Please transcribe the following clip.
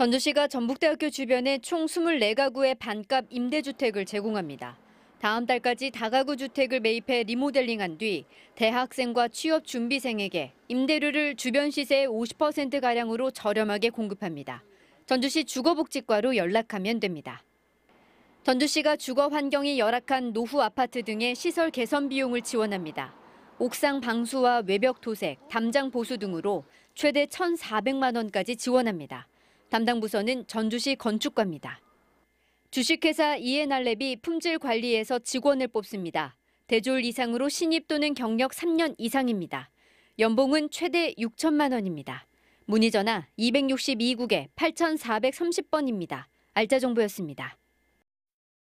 전주시가 전북대학교 주변에 총 24가구의 반값 임대주택을 제공합니다. 다음 달까지 다가구 주택을 매입해 리모델링한 뒤 대학생과 취업 준비생에게 임대료를 주변 시세의 50%가량으로 저렴하게 공급합니다. 전주시 주거복지과로 연락하면 됩니다. 전주시가 주거 환경이 열악한 노후 아파트 등의 시설 개선 비용을 지원합니다. 옥상 방수와 외벽 도색, 담장 보수 등으로 최대 1,400만 원까지 지원합니다. 담당 부서는 전주시 건축과입니다. 주식회사 이에날랩이 품질 관리에서 직원을 뽑습니다. 대졸 이상으로 신입 또는 경력 3년 이상입니다. 연봉은 최대 6천만 원입니다. 문의 전화 262국에 8430번입니다. 알짜정보였습니다.